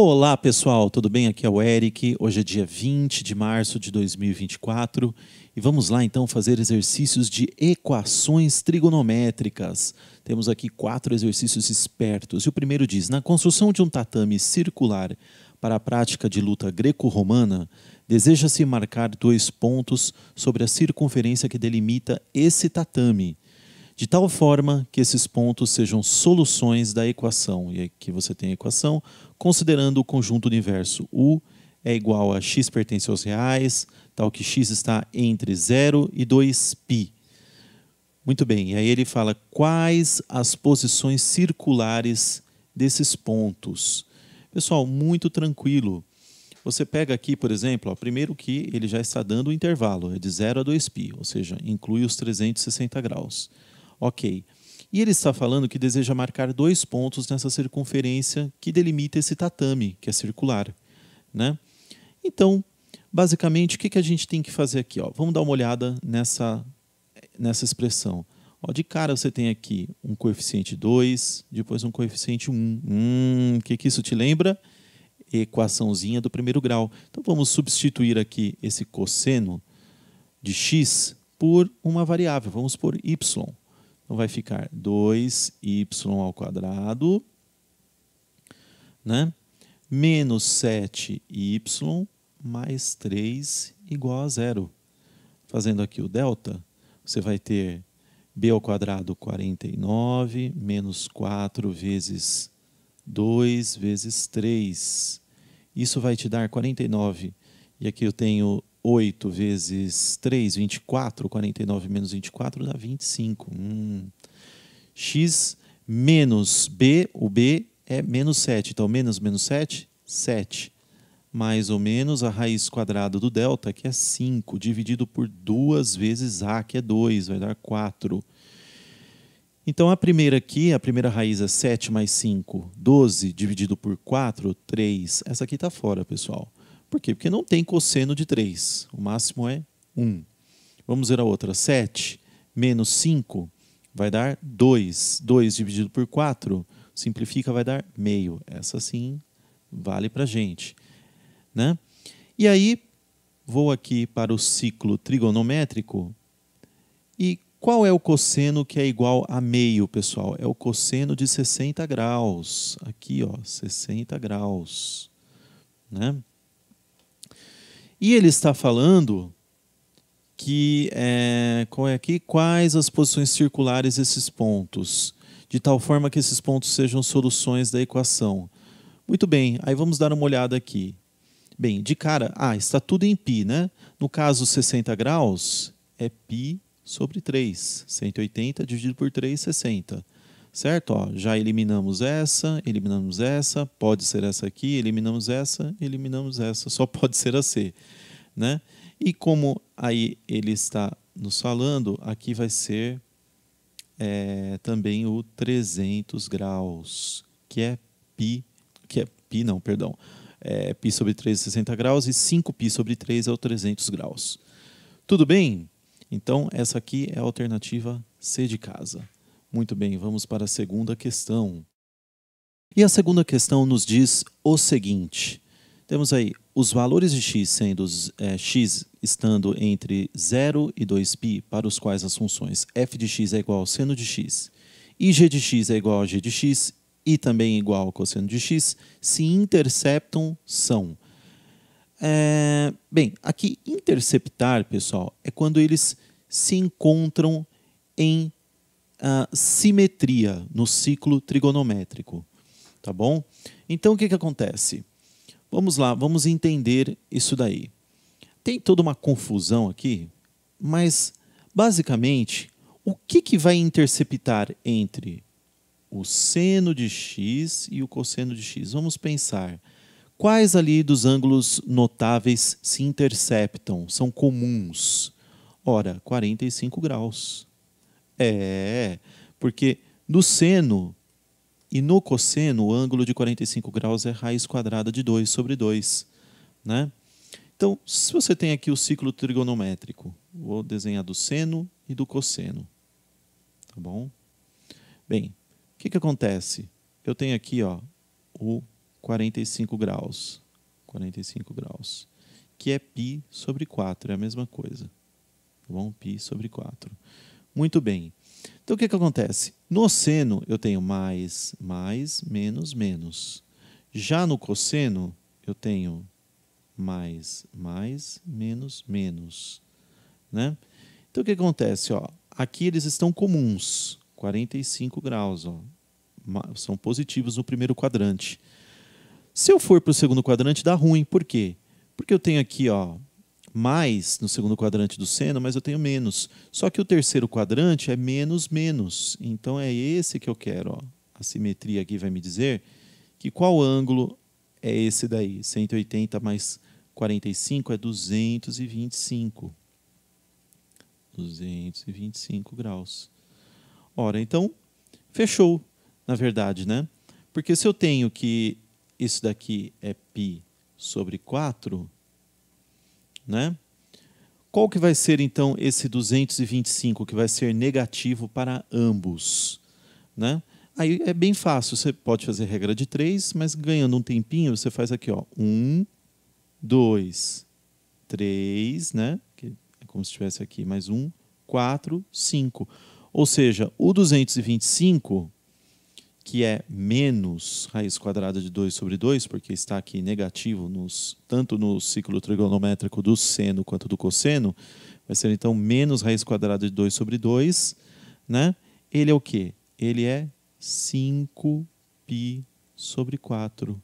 Olá pessoal, tudo bem? Aqui é o Eric. Hoje é dia 20 de março de 2024 e vamos lá então fazer exercícios de equações trigonométricas. Temos aqui quatro exercícios espertos. E o primeiro diz: na construção de um tatame circular para a prática de luta greco-romana, deseja-se marcar dois pontos sobre a circunferência que delimita esse tatame de tal forma que esses pontos sejam soluções da equação. E aqui é você tem a equação considerando o conjunto universo U é igual a x pertence aos reais, tal que x está entre 0 e 2π. Muito bem, e aí ele fala quais as posições circulares desses pontos. Pessoal, muito tranquilo. Você pega aqui, por exemplo, ó, primeiro que ele já está dando o intervalo, é de 0 a 2π, ou seja, inclui os 360 graus. Ok. E ele está falando que deseja marcar dois pontos nessa circunferência que delimita esse tatame, que é circular. Né? Então, basicamente, o que, a gente tem que fazer aqui? Ó? Vamos dar uma olhada nessa, nessa expressão. Ó, de cara você tem aqui um coeficiente 2, depois um coeficiente 1. Um. Hum, o que, que isso te lembra? Equaçãozinha do primeiro grau. Então vamos substituir aqui esse cosseno de x por uma variável. Vamos por y. Então vai ficar 2y ao quadrado, né? Menos 7y mais 3 igual a zero. Fazendo aqui o delta, você vai ter b ao quadrado 49 menos 4 vezes 2 vezes 3. Isso vai te dar 49. E aqui eu tenho 8 vezes 3, 24. 49 menos 24 dá 25. Hum. X menos B, o B é menos 7. Então, menos menos 7, 7. Mais ou menos a raiz quadrada do delta, que é 5, dividido por 2 vezes A, que é 2, vai dar 4. Então, a primeira aqui, a primeira raiz é 7 mais 5, 12, dividido por 4, 3. Essa aqui está fora, pessoal. Por quê? Porque não tem cosseno de 3. O máximo é 1. Vamos ver a outra. 7 menos 5 vai dar 2. 2 dividido por 4, simplifica, vai dar meio. Essa sim vale para a gente. Né? E aí, vou aqui para o ciclo trigonométrico. E qual é o cosseno que é igual a meio, pessoal? É o cosseno de 60 graus. Aqui, ó, 60 graus. Né? E ele está falando que é, qual é aqui quais as posições circulares desses pontos, de tal forma que esses pontos sejam soluções da equação. Muito bem, aí vamos dar uma olhada aqui. Bem, de cara, ah, está tudo em π, né? No caso 60 graus é π sobre 3, 180 dividido por 3, 60 certo? Ó, já eliminamos essa, eliminamos essa, pode ser essa aqui, eliminamos essa, eliminamos essa, só pode ser a C, né? E como aí ele está nos falando, aqui vai ser é, também o 300 graus, que é π, que é π não, perdão, é π sobre 3 é 60 graus e 5π sobre 3 é o 300 graus. Tudo bem? Então, essa aqui é a alternativa C de casa. Muito bem, vamos para a segunda questão. E a segunda questão nos diz o seguinte: temos aí os valores de x sendo é, x estando entre 0 e 2π, para os quais as funções f de x é igual ao seno de x e g de x é igual a g de x e também igual ao cosseno de x, se interceptam são. É, bem, aqui interceptar, pessoal, é quando eles se encontram em a simetria no ciclo trigonométrico, tá bom? Então o que, que acontece? Vamos lá, vamos entender isso daí. Tem toda uma confusão aqui, mas basicamente o que, que vai interceptar entre o seno de x e o cosseno de x? Vamos pensar quais ali dos ângulos notáveis se interceptam, são comuns? Ora, 45 graus. É, porque no seno e no cosseno, o ângulo de 45 graus é raiz quadrada de 2 sobre 2. Né? Então, se você tem aqui o ciclo trigonométrico, vou desenhar do seno e do cosseno. Tá bom? Bem, o que, que acontece? Eu tenho aqui ó, o 45 graus. 45 graus. Que é π sobre 4, é a mesma coisa. Tá bom? Π sobre 4. Muito bem. Então o que, que acontece? No seno eu tenho mais, mais, menos, menos. Já no cosseno eu tenho mais, mais, menos, menos. Né? Então o que acontece? Ó, aqui eles estão comuns, 45 graus. Ó, são positivos no primeiro quadrante. Se eu for para o segundo quadrante, dá ruim. Por quê? Porque eu tenho aqui ó, mais no segundo quadrante do seno, mas eu tenho menos. Só que o terceiro quadrante é menos, menos. Então é esse que eu quero. Ó. A simetria aqui vai me dizer que qual ângulo é esse daí. 180 mais 45 é 225. 225 graus. Ora, então, fechou, na verdade, né? Porque se eu tenho que isso daqui é π sobre 4, né? Qual que vai ser então esse 225 que vai ser negativo para ambos? Né? Aí é bem fácil, você pode fazer regra de três, mas ganhando um tempinho, você faz aqui, ó, um, dois, três, né? Que é como se tivesse aqui mais um, quatro, cinco. Ou seja, o 225 que é menos raiz quadrada de 2 sobre 2, porque está aqui negativo nos, tanto no ciclo trigonométrico do seno quanto do cosseno, vai ser então menos raiz quadrada de 2 sobre 2, né? Ele é o quê? Ele é 5π sobre 4.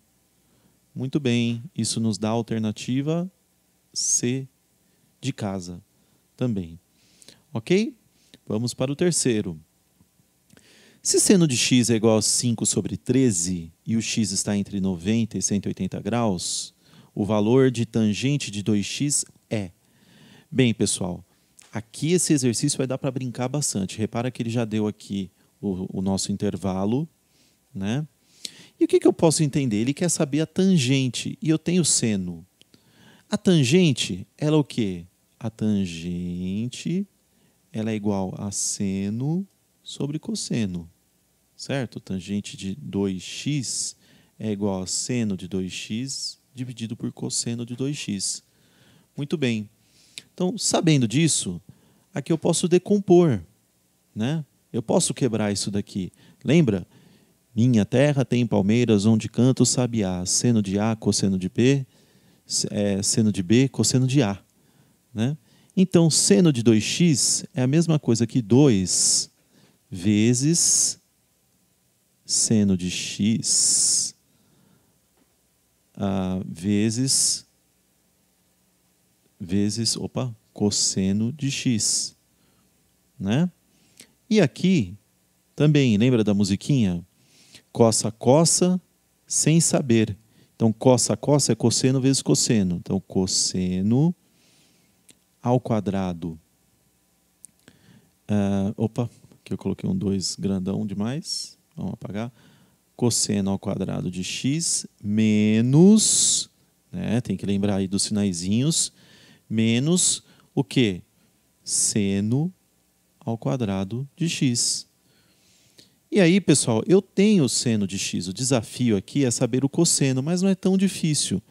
Muito bem, isso nos dá a alternativa C de casa também. Ok? Vamos para o terceiro. Se seno de x é igual a 5 sobre 13 e o x está entre 90 e 180 graus, o valor de tangente de 2x é. Bem, pessoal, aqui esse exercício vai dar para brincar bastante. Repara que ele já deu aqui o, o nosso intervalo, né? E o que, que eu posso entender? Ele quer saber a tangente e eu tenho seno. A tangente, ela é o quê? A tangente, ela é igual a seno sobre cosseno certo? Tangente de 2x é igual a seno de 2x dividido por cosseno de 2x. Muito bem. Então, sabendo disso, aqui eu posso decompor, né? Eu posso quebrar isso daqui. Lembra? Minha terra tem palmeiras onde canto sabiá, seno de A, cosseno de B, é, seno de B, cosseno de A. Né? Então, seno de 2x é a mesma coisa que 2 vezes seno de x vezes vezes, opa, cosseno de x, né? E aqui também, lembra da musiquinha? Coça, coça, sem saber. Então, coça, coça é cosseno vezes cosseno. Então, cosseno ao quadrado. Uh, opa, que eu coloquei um 2 grandão demais. Vamos apagar. Cosseno ao quadrado de x menos, né, tem que lembrar aí dos sinaizinhos, menos o que? Seno ao quadrado de x. E aí, pessoal, eu tenho o seno de x. O desafio aqui é saber o cosseno, mas não é tão difícil.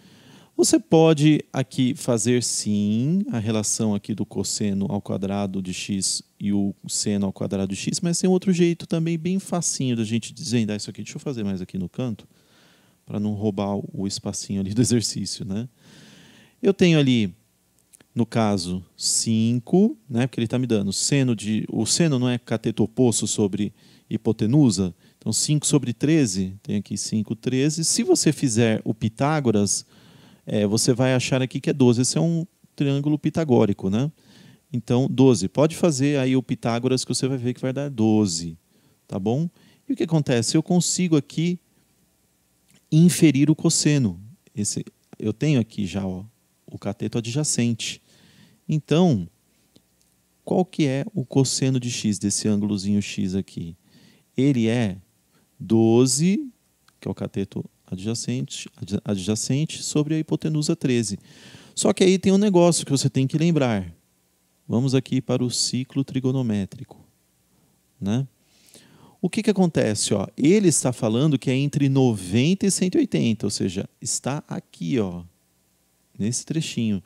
Você pode aqui fazer sim a relação aqui do cosseno ao quadrado de x e o seno ao quadrado de x, mas tem outro jeito também bem facinho da gente desvendar isso aqui. Deixa eu fazer mais aqui no canto para não roubar o espacinho ali do exercício, né? Eu tenho ali, no caso, 5, né? Porque ele está me dando seno de, o seno não é cateto oposto sobre hipotenusa. Então 5 sobre 13, tem aqui 5, 13. Se você fizer o Pitágoras, é, você vai achar aqui que é 12. Esse é um triângulo pitagórico, né? Então, 12. Pode fazer aí o Pitágoras que você vai ver que vai dar 12, tá bom? E o que acontece? Eu consigo aqui inferir o cosseno. Esse, eu tenho aqui já ó, o cateto adjacente. Então, qual que é o cosseno de x desse ângulozinho x aqui? Ele é 12, que é o cateto adjacente, adjacente sobre a hipotenusa 13. Só que aí tem um negócio que você tem que lembrar. Vamos aqui para o ciclo trigonométrico. Né? O que, que acontece? Ó? Ele está falando que é entre 90 e 180, ou seja, está aqui, ó, nesse trechinho.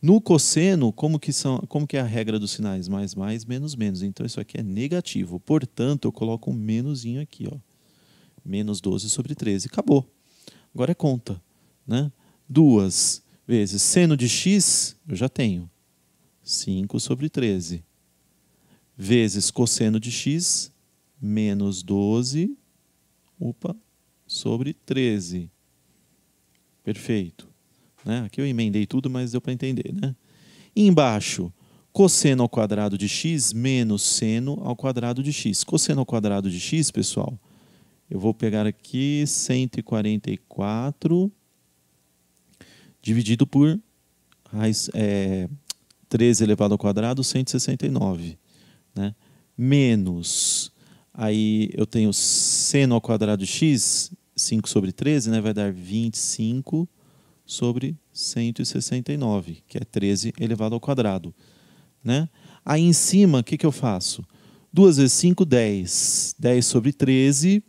No cosseno, como que, são, como que é a regra dos sinais? Mais, mais, menos, menos. Então, isso aqui é negativo. Portanto, eu coloco um menos aqui. Ó. Menos 12 sobre 13. Acabou. Agora é conta. Né? 2 vezes seno de x, eu já tenho. 5 sobre 13. Vezes cosseno de x, menos 12, opa, sobre 13. Perfeito. Né? Aqui eu emendei tudo, mas deu para entender. Né? embaixo, cosseno ao quadrado de x menos seno ao quadrado de x. Cosseno ao quadrado de x, pessoal, eu vou pegar aqui 144 dividido por raiz, é, 13 elevado ao quadrado, 169. Né? Menos, aí eu tenho seno ao quadrado de x, 5 sobre 13, né? vai dar 25 sobre 169, que é 13 elevado ao quadrado. Né? Aí em cima, o que, que eu faço? 2 vezes 5, 10. 10 sobre 13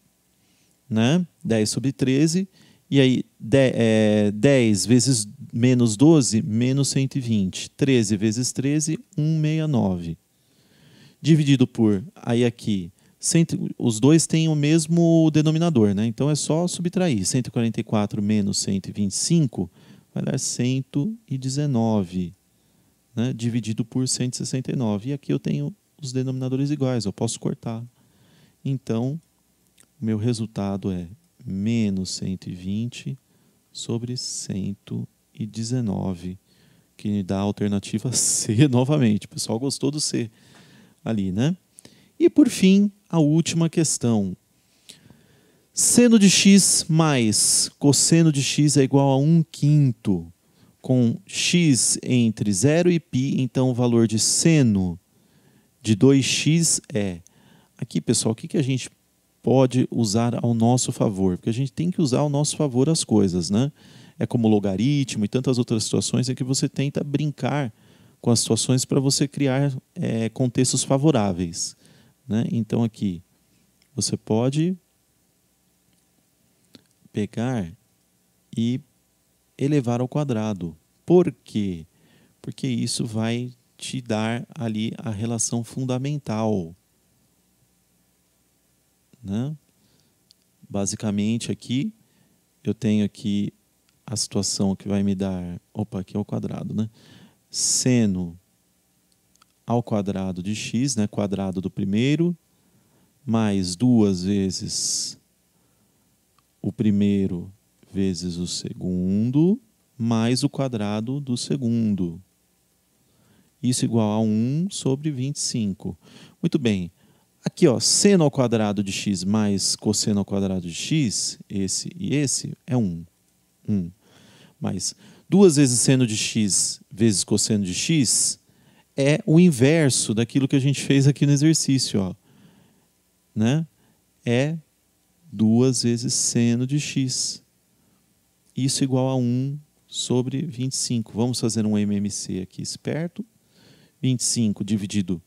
né? 10 sobre 13, e aí é, 10 vezes menos 12, menos 120. 13 vezes 13, 169. Dividido por, aí aqui, os dois têm o mesmo denominador, né? Então é só subtrair. 144 menos 125 vai dar 119, né? dividido por 169. E aqui eu tenho os denominadores iguais, eu posso cortar. Então, meu resultado é menos 120 sobre 119, que me dá a alternativa C novamente. O pessoal gostou do C ali, né? E por fim, a última questão. Seno de x mais cosseno de x é igual a 1 quinto, com x entre 0 e π, então o valor de seno de 2x é... Aqui, pessoal, o que, que a gente pode usar ao nosso favor, porque a gente tem que usar ao nosso favor as coisas, né? É como logaritmo e tantas outras situações em que você tenta brincar com as situações para você criar é, contextos favoráveis, né? Então aqui você pode pegar e elevar ao quadrado. Por quê? Porque isso vai te dar ali a relação fundamental né? Basicamente aqui, eu tenho aqui a situação que vai me dar, opa, aqui é o quadrado, né? Seno ao quadrado de x, né? Quadrado do primeiro, mais duas vezes o primeiro vezes o segundo, mais o quadrado do segundo. Isso igual a 1 sobre 25. Muito bem, Aqui, ó, seno ao quadrado de x mais cosseno ao quadrado de x, esse e esse, é 1. 1. Mas 2 vezes seno de x vezes cosseno de x é o inverso daquilo que a gente fez aqui no exercício. Ó. Né? É 2 vezes seno de x. Isso igual a 1 sobre 25. Vamos fazer um MMC aqui esperto. 25 dividido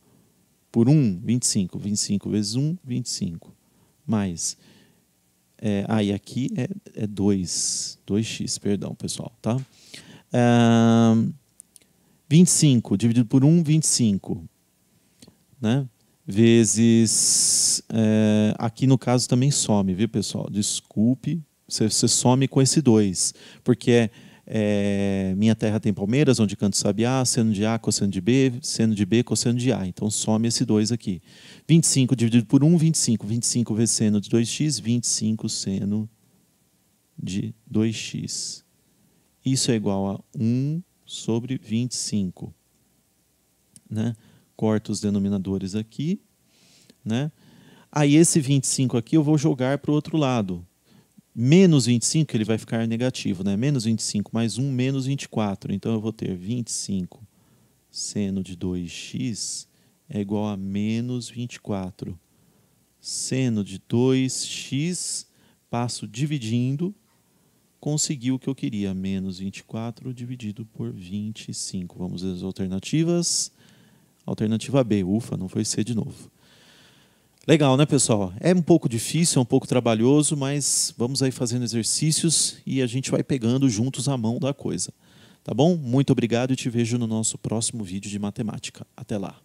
por 1, 25. 25 vezes 1, 25. Mais. É, ah, e aqui é, é 2. 2x, perdão, pessoal. Tá? É, 25 dividido por 1, 25. Né? Vezes. É, aqui no caso também some, viu, pessoal? Desculpe, você some com esse 2. Porque é é, Minha Terra Tem Palmeiras, Onde Canto Sabiá, seno de A, cosseno de B, seno de B, cosseno de A. Então some esse 2 aqui. 25 dividido por 1, 25. 25 vezes seno de 2x, 25 seno de 2x. Isso é igual a 1 sobre 25. Né? Corto os denominadores aqui. Né? Aí esse 25 aqui eu vou jogar para o outro lado menos 25, ele vai ficar negativo, né? Menos 25 mais 1, menos 24. Então, eu vou ter 25 seno de 2x é igual a menos 24. Seno de 2x, passo dividindo, consegui o que eu queria, menos 24 dividido por 25. Vamos ver as alternativas. Alternativa B, ufa, não foi C de novo. Legal, né, pessoal? É um pouco difícil, é um pouco trabalhoso, mas vamos aí fazendo exercícios e a gente vai pegando juntos a mão da coisa. Tá bom? Muito obrigado e te vejo no nosso próximo vídeo de matemática. Até lá.